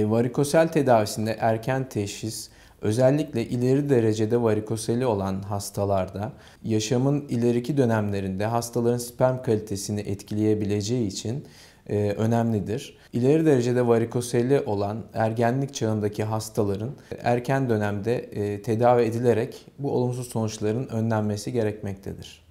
E, varikosel tedavisinde erken teşhis, özellikle ileri derecede varikoseli olan hastalarda yaşamın ileriki dönemlerinde hastaların sperm kalitesini etkileyebileceği için e, önemlidir. İleri derecede varikoseli olan ergenlik çağındaki hastaların erken dönemde e, tedavi edilerek bu olumsuz sonuçların önlenmesi gerekmektedir.